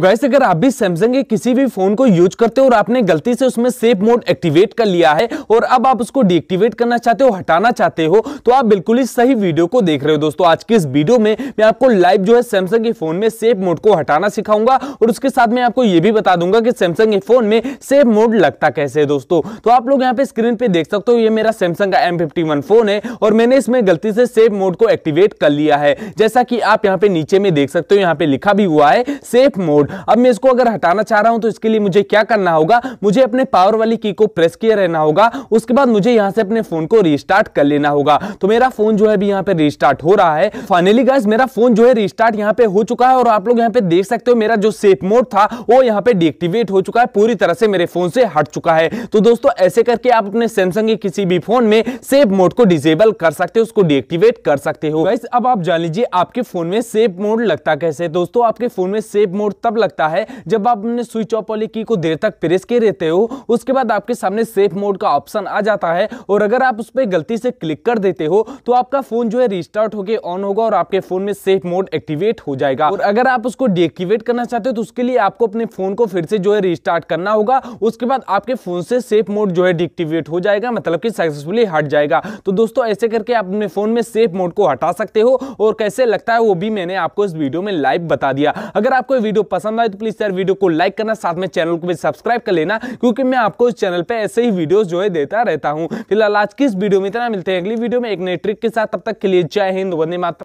guys तो अगर आप भी सैमसंग के किसी भी फोन को यूज करते हो और आपने गलती से उसमें सेफ मोड एक्टिवेट कर लिया है और अब आप उसको डीएक्टिवेट करना चाहते हो हटाना चाहते हो तो आप बिल्कुल ही सही वीडियो को देख रहे हो दोस्तों आज के इस वीडियो में मैं आपको लाइव जो है सैमसंग के फोन में सेफ मोड को हटाना सिखाऊंगा और उसके साथ में आपको ये भी बता दूंगा कि सैमसंग के फोन में सेफ मोड लगता कैसे है दोस्तों तो आप लोग यहाँ पे स्क्रीन पे देख सकते हो ये मेरा सैमसंग का एम फोन है और मैंने इसमें गलती से सेफ मोड को एक्टिवेट कर लिया है जैसा कि आप यहाँ पे नीचे में देख सकते हो यहाँ पे लिखा भी हुआ है सेफ मोड मोड अब मैं इसको अगर हटाना चाह रहा हूं तो इसके लिए मुझे क्या करना होगा मुझे अपने पावर वाली की को प्रेस किए रहना होगा उसके बाद मुझे यहां से अपने फोन को रिस्टार्ट कर लेना होगा तो मेरा फोन जो है अभी यहाँ पे रिस्टार्ट हो रहा है फाइनली गाइज मेरा फोन जो है रिस्टार्ट यहाँ पे हो चुका है और आप लोग यहाँ पे देख सकते हो मेरा जो सेफ मोड था वो यहाँ पे डिएक्टिवेट हो चुका है पूरी तरह से मेरे फोन से हट चुका है तो दोस्तों ऐसे करके आप अपने सैमसंग के किसी भी फोन में सेफ मोड को डिसेबल कर सकते हो उसको डिएक्टिवेट कर सकते हो गाइस अब आप जान लीजिए आपके फोन में सेफ मोड लगता कैसे दोस्तों आपके फोन में सेफ मोड तब लगता है जब आप अपने स्विच ऑफ वाली की को देर तक प्रेस के रहते हो उसके बाद आपके सामने सेफ मोड का ऑप्शन आ जाता है और अगर आप उस पर गलती से क्लिक कर देते हो तो आपका फोन जो है रिस्टार्ट होकर ऑन होगा और आपके फोन में सेफ मोड एक्टिवेट हो जाएगा और अगर आप उसको डीएक्टिवेट करना चाहते हो तो उसके लिए आपको अपने फोन को फिर से जो है रिस्टार्ट करना होगा उसके बाद आपके फोन से सेफ मोड जो है डीएक्टिवेट हो जाएगा मतलब कि सक्सेसफुली हट जाएगा तो दोस्तों ऐसे करके आप अपने फोन में सेफ मोड को हटा सकते हो और कैसे लगता है वो भी मैंने आपको इस वीडियो में लाइव बता दिया अगर आपको वीडियो पसंद आए तो प्लीज यार वीडियो को लाइक करना साथ में चैनल को भी सब्सक्राइब कर लेना क्योंकि मैं आपको इस चैनल पर ऐसे ही वीडियो जो है देता रहता हूँ फिलहाल आज की इस वीडियो में इतना मिलते हैं अगली वीडियो में एक नई ट्रिक के साथ तब तक के लिए जय हिंद वंदे मातरम